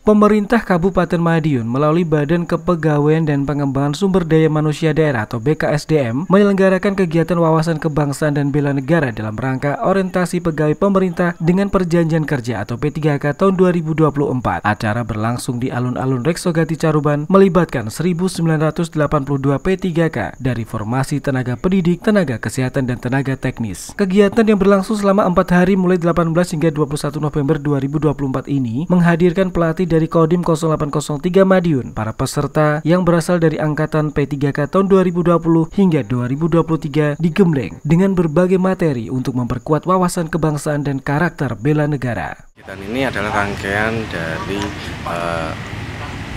Pemerintah Kabupaten Madiun melalui Badan Kepegawaian dan Pengembangan Sumber Daya Manusia Daerah atau BKSDM menyelenggarakan kegiatan wawasan kebangsaan dan bela negara dalam rangka orientasi pegawai pemerintah dengan perjanjian kerja atau P3K tahun 2024. Acara berlangsung di alun-alun Reksogati Caruban melibatkan 1982 P3K dari formasi tenaga pendidik, tenaga kesehatan, dan tenaga teknis. Kegiatan yang berlangsung selama 4 hari mulai 18 hingga 21 November 2024 ini menghadirkan pelatih dari Kodim 0803 Madiun, para peserta yang berasal dari angkatan P3K tahun 2020 hingga 2023 digembleng dengan berbagai materi untuk memperkuat wawasan kebangsaan dan karakter bela negara. Kegiatan ini adalah rangkaian dari eh,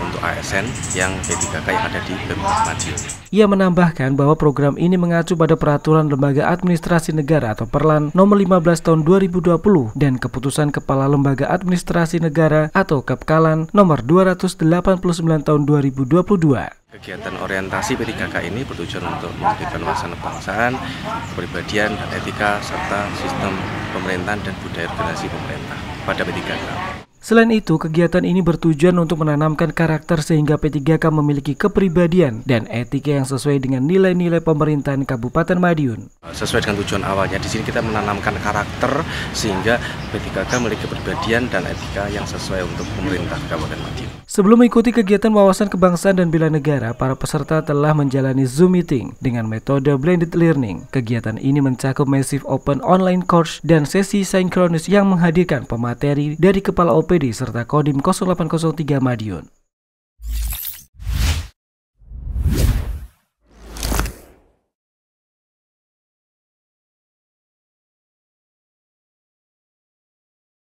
untuk ASN yang P3K yang ada di Pemkot Madiun. Ia menambahkan bahwa program ini mengacu pada Peraturan Lembaga Administrasi Negara atau Perlan Nomor 15 Tahun 2020 dan Keputusan Kepala Lembaga Administrasi Negara atau Kepkalan Nomor 289 Tahun 2022. Kegiatan orientasi P3K ini bertujuan untuk memberikan wawasan kebangsaan, kepribadian, etika, serta sistem pemerintahan dan budaya organisasi pemerintah pada P3K. Selain itu, kegiatan ini bertujuan untuk menanamkan karakter sehingga P3K memiliki kepribadian dan etika yang sesuai dengan nilai-nilai pemerintahan Kabupaten Madiun. Sesuai dengan tujuan awalnya, di sini kita menanamkan karakter sehingga P3K memiliki kepribadian dan etika yang sesuai untuk pemerintah Kabupaten Madiun. Sebelum mengikuti kegiatan wawasan kebangsaan dan bela negara, para peserta telah menjalani Zoom meeting dengan metode blended learning. Kegiatan ini mencakup massive open online course dan sesi sinkronis yang menghadirkan pemateri dari kepala OP BPD serta Kodim 0803 Madiun.